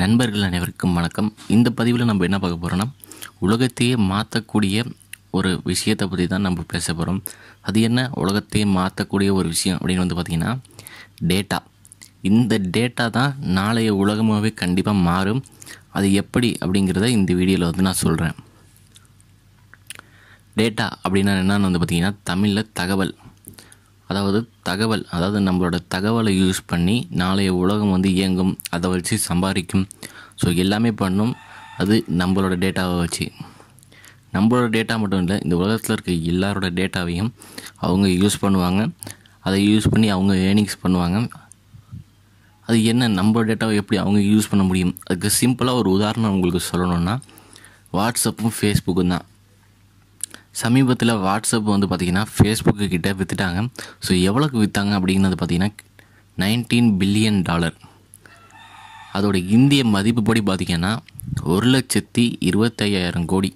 நண்பர்கள் அனைவருக்கும் வணக்கம் இந்த பதிவில் நம்ம என்ன பார்க்க போகிறோம்னா உலகத்தையே மாற்றக்கூடிய ஒரு விஷயத்தை பற்றி தான் நம்ம பேச போகிறோம் அது என்ன உலகத்தையே மாற்றக்கூடிய ஒரு விஷயம் அப்படின்னு வந்து பார்த்திங்கன்னா டேட்டா இந்த டேட்டா தான் நாளைய உலகமாகவே கண்டிப்பாக மாறும் அது எப்படி அப்படிங்கிறத இந்த வீடியோவில் வந்து நான் சொல்கிறேன் டேட்டா அப்படின்னா என்னென்னு வந்து பார்த்திங்கன்னா தமிழில் தகவல் அதாவது தகவல் அதாவது நம்மளோட தகவலை யூஸ் பண்ணி நாளைய உலகம் வந்து இயங்கும் அதை வச்சு சம்பாதிக்கும் ஸோ எல்லாமே பண்ணும் அது நம்மளோட டேட்டாவை வச்சு நம்மளோட டேட்டா மட்டும் இல்லை இந்த உலகத்தில் இருக்க எல்லாரோட டேட்டாவையும் அவங்க யூஸ் பண்ணுவாங்க அதை யூஸ் பண்ணி அவங்க ஏர்னிங்ஸ் பண்ணுவாங்க அது என்ன நம்ம டேட்டாவை எப்படி அவங்க யூஸ் பண்ண முடியும் அதுக்கு சிம்பிளாக ஒரு உதாரணம் உங்களுக்கு சொல்லணுன்னா வாட்ஸ்அப்பும் ஃபேஸ்புக்கும் தான் சமீபத்தில் வாட்ஸ்அப் வந்து பார்த்திங்கன்னா ஃபேஸ்புக்கு கிட்டே விற்றுட்டாங்க ஸோ எவ்வளோக்கு விற்றாங்க அப்படிங்கிறது பார்த்திங்கன்னா நைன்டீன் பில்லியன் டாலர் அதோட இந்திய மதிப்பு படி பார்த்திங்கன்னா ஒரு லட்சத்தி இருபத்தையாயிரம் கோடி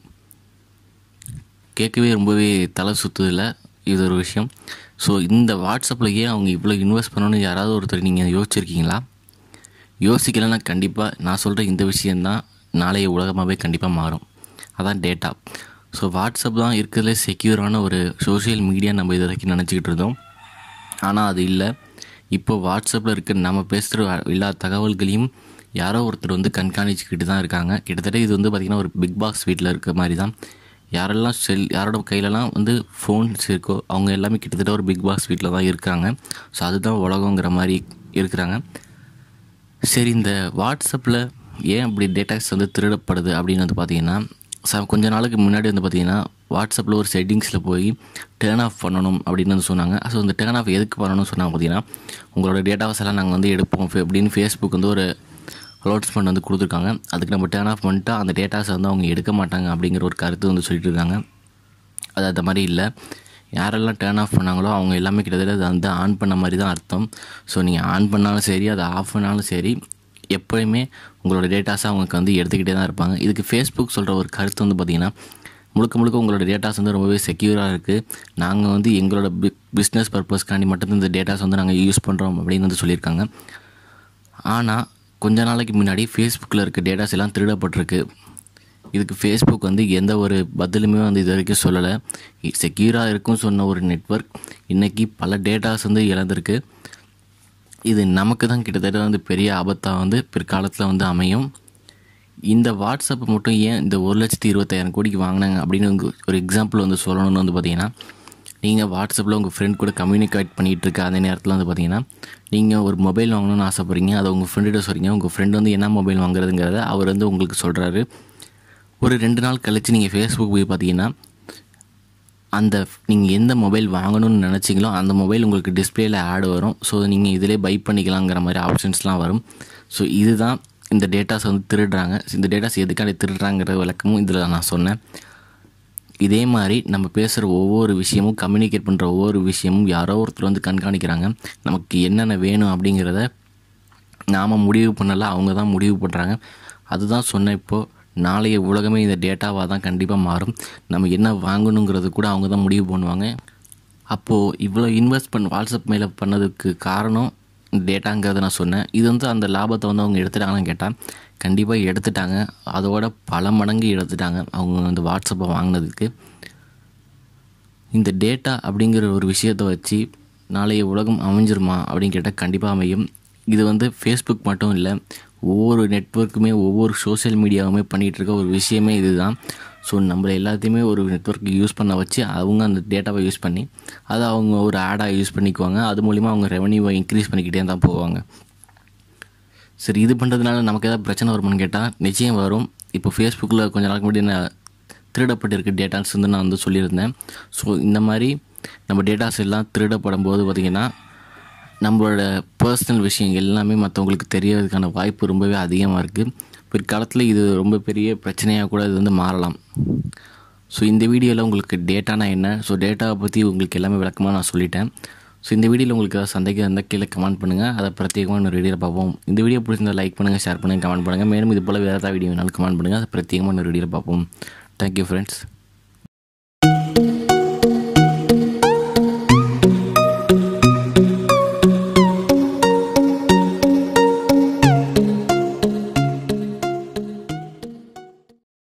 கேட்கவே ரொம்பவே தலை சுற்றுதில்ல இது ஒரு விஷயம் ஸோ இந்த வாட்ஸ்அப்லேயே அவங்க இவ்வளோ இன்வெஸ்ட் பண்ணணும்னு யாராவது ஒருத்தர் நீங்கள் யோசிச்சிருக்கீங்களா யோசிக்கலைன்னா கண்டிப்பாக நான் சொல்கிற இந்த விஷயந்தான் நாளைய உலகமாகவே கண்டிப்பாக மாறும் அதான் டேட்டா ஸோ வாட்ஸ்அப் தான் இருக்கிறதுலே செக்யூரான ஒரு சோசியல் மீடியா நம்ம இது வரைக்கும் நினச்சிக்கிட்டு இருந்தோம் ஆனால் அது இல்லை இப்போ வாட்ஸ்அப்பில் இருக்க நம்ம பேசுகிற எல்லா தகவல்களையும் யாரோ ஒருத்தர் வந்து கண்காணிச்சுக்கிட்டு தான் இருக்காங்க கிட்டத்தட்ட இது வந்து பார்த்திங்கன்னா ஒரு பிக் பாக்ஸ் வீட்டில் இருக்க மாதிரி தான் யாரெல்லாம் செல் யாரோட கையிலலாம் வந்து ஃபோன்ஸ் இருக்கோ அவங்க எல்லாமே கிட்டத்தட்ட ஒரு பிக் பாக்ஸ் வீட்டில் தான் இருக்காங்க ஸோ அதுதான் உலகங்கிற மாதிரி இருக்கிறாங்க சரி இந்த வாட்ஸ்அப்பில் ஏன் அப்படி டேட்டாஸ் வந்து திருடப்படுது அப்படின்னு வந்து பார்த்திங்கன்னா ச கொஞ்ச நாளுக்கு முன்னாடி வந்து பார்த்தீங்கன்னா வாட்ஸ்அப்பில் ஒரு செட்டிங்ஸில் போய் டேர்ன் ஆஃப் பண்ணணும் அப்படின்னு வந்து சொன்னாங்க ஸோ அந்த டேர்ன் ஆஃப் எதுக்கு பண்ணணும்னு சொன்னாங்க பார்த்தீங்கன்னா உங்களோட டேட்டாஸ் எல்லாம் நாங்கள் வந்து எடுப்போம் அப்படின்னு ஃபேஸ்புக் வந்து ஒரு அலோட்ஸ்மெண்ட் வந்து கொடுத்துருக்காங்க அதுக்கு நம்ம டேர்ன் ஆஃப் பண்ணிட்டு அந்த டேட்டாஸை வந்து அவங்க எடுக்க மாட்டாங்க அப்படிங்கிற ஒரு கருத்து வந்து சொல்லிட்டு இருக்காங்க அது அந்த மாதிரி இல்லை யாரெல்லாம் டேர்ன் ஆஃப் பண்ணாங்களோ அவங்க எல்லாமே கிட்டத்தட்ட அதை வந்து ஆன் பண்ண மாதிரி தான் அர்த்தம் ஸோ நீங்கள் ஆன் பண்ணாலும் சரி அதை ஆஃப் பண்ணாலும் சரி எப்போயுமே உங்களோட டேட்டாஸை அவங்களுக்கு வந்து எடுத்துக்கிட்டே தான் இருப்பாங்க இதுக்கு ஃபேஸ்புக் சொல்கிற ஒரு கருத்து வந்து பார்த்திங்கன்னா முழுக்க முழுக்க உங்களோட டேட்டாஸ் வந்து ரொம்பவே செக்யூராக இருக்குது நாங்கள் வந்து எங்களோட பி பிஸ்னஸ் பர்பஸ்க்காண்டி மட்டும்தான் இந்த டேட்டாஸ் வந்து நாங்கள் யூஸ் பண்ணுறோம் அப்படின்னு வந்து சொல்லியிருக்காங்க ஆனால் கொஞ்ச நாளைக்கு முன்னாடி ஃபேஸ்புக்கில் இருக்க டேட்டாஸ் எல்லாம் திருடப்பட்டிருக்கு இதுக்கு ஃபேஸ்புக் வந்து எந்த ஒரு பதிலுமே வந்து இது வரைக்கும் சொல்லலை செக்யூராக இருக்கும் சொன்ன ஒரு நெட்ஒர்க் இன்றைக்கி பல டேட்டாஸ் வந்து இழந்திருக்கு இது நமக்கு தான் கிட்டத்தட்ட வந்து பெரிய ஆபத்தாக வந்து பிற்காலத்தில் வந்து அமையும் இந்த வாட்ஸ்அப் மட்டும் ஏன் இந்த ஒரு லட்சத்தி இருபத்தாயிரம் கோடிக்கு வாங்கினாங்க அப்படின்னு ஒரு எக்ஸாம்பிள் வந்து சொல்லணும்னு வந்து பார்த்தீங்கன்னா நீங்கள் வாட்ஸ்அப்பில் உங்கள் ஃப்ரெண்ட் கூட கம்யூனிகேட் பண்ணிகிட்டு இருக்க அந்த நேரத்தில் வந்து பார்த்தீங்கன்னா நீங்கள் ஒரு மொபைல் வாங்கணும்னு ஆசைப்பட்றீங்க அதை உங்கள் ஃப்ரெண்டுகிட்ட சொல்கிறீங்க உங்கள் ஃப்ரெண்டு வந்து என்ன மொபைல் வாங்குறதுங்கிறத அவர் வந்து உங்களுக்கு சொல்கிறாரு ஒரு ரெண்டு நாள் கழித்து நீங்கள் ஃபேஸ்புக் போய் பார்த்தீங்கன்னா அந்த நீங்கள் எந்த மொபைல் வாங்கணும்னு நினச்சிங்களோ அந்த மொபைல் உங்களுக்கு டிஸ்பிளேயில் ஆடு வரும் ஸோ நீங்கள் இதிலே பை பண்ணிக்கலாங்கிற மாதிரி ஆப்ஷன்ஸ்லாம் வரும் ஸோ இதுதான் இந்த டேட்டாஸ் வந்து திருடுறாங்க இந்த டேட்டாஸ் எதுக்காண்டி திருடுறாங்கிற விளக்கமும் இதில் நான் சொன்னேன் இதே மாதிரி நம்ம பேசுகிற ஒவ்வொரு விஷயமும் கம்யூனிகேட் பண்ணுற ஒவ்வொரு விஷயமும் யாரோ ஒருத்தர் வந்து கண்காணிக்கிறாங்க நமக்கு என்னென்ன வேணும் அப்படிங்கிறத நாம் முடிவு பண்ணலை அவங்க தான் முடிவு பண்ணுறாங்க அதுதான் சொன்னேன் இப்போது நாளைய உலகமே இந்த டேட்டாவாக தான் கண்டிப்பாக மாறும் நம்ம என்ன வாங்கணுங்கிறது கூட அவங்க தான் முடிவு பண்ணுவாங்க அப்போது இவ்வளோ இன்வெஸ்ட் பண்ண வாட்ஸ்அப் மேலே பண்ணதுக்கு காரணம் டேட்டாங்கிறத நான் சொன்னேன் இது வந்து அந்த லாபத்தை வந்து அவங்க எடுத்துட்டாங்கன்னு கேட்டால் கண்டிப்பாக எடுத்துட்டாங்க அதோட பல மடங்கு எடுத்துட்டாங்க அவங்க வந்து வாட்ஸ்அப்பை வாங்கினதுக்கு இந்த டேட்டா அப்படிங்கிற ஒரு விஷயத்தை வச்சு நாளைய உலகம் அமைஞ்சிருமா அப்படின்னு கேட்டால் கண்டிப்பாக அமையும் இது வந்து ஃபேஸ்புக் மட்டும் இல்லை ஒவ்வொரு நெட்ஒர்க்குமே ஒவ்வொரு சோசியல் மீடியாவுமே இருக்க ஒரு விஷயமே இதுதான் ஸோ நம்மளை எல்லாத்தையுமே ஒரு நெட்ஒர்க்கு யூஸ் பண்ண வச்சு அவங்க அந்த டேட்டாவை யூஸ் பண்ணி அதை அவங்க ஒரு ஆடாக யூஸ் பண்ணிக்குவாங்க அது மூலிமா அவங்க ரெவன்யூவை இன்க்ரீஸ் பண்ணிக்கிட்டே தான் போவாங்க சரி இது பண்ணுறதுனால நமக்கு எதாவது பிரச்சனை வருமானு கேட்டால் நிச்சயம் வரும் இப்போ ஃபேஸ்புக்கில் கொஞ்ச நாளுக்கு முன்னாடி நான் திருடப்பட்டிருக்க டேட்டாஸ் வந்து நான் வந்து சொல்லியிருந்தேன் ஸோ இந்த மாதிரி நம்ம டேட்டாஸ் எல்லாம் திருடப்படும் போது பார்த்திங்கன்னா நம்மளோட பர்சனல் விஷயங்கள் எல்லாமே மற்றவங்களுக்கு தெரியறதுக்கான வாய்ப்பு ரொம்பவே அதிகமாக இருக்குது பிற்காலத்தில் இது ரொம்ப பெரிய பிரச்சனையாக கூட இது வந்து மாறலாம் ஸோ இந்த வீடியோவில் உங்களுக்கு டேட்டானா என்ன ஸோ டேட்டாவை பற்றி உங்களுக்கு எல்லாமே விளக்கமாக நான் சொல்லிட்டேன் ஸோ இந்த வீடியோவில் உங்களுக்கு ஏதாவது சந்தேகம் இருந்தால் கீழே கமெண்ட் பண்ணுங்கள் அதை பிரத்யேகமாக இன்னொரு வீடியோ பார்ப்போம் இந்த வீடியோ பிடிச்சிருந்தால் லைக் பண்ணுங்கள் ஷேர் பண்ணுங்கள் கமெண்ட் பண்ணுங்கள் மேலும் இது போல் வேறு ஏதாவது வீடியோ வேணாலும் கமெண்ட் பண்ணுங்கள் அதை பிரத்யேகமாக இன்னொரு வீடியோ பார்ப்போம் தேங்க்யூ ஃப்ரெண்ட்ஸ்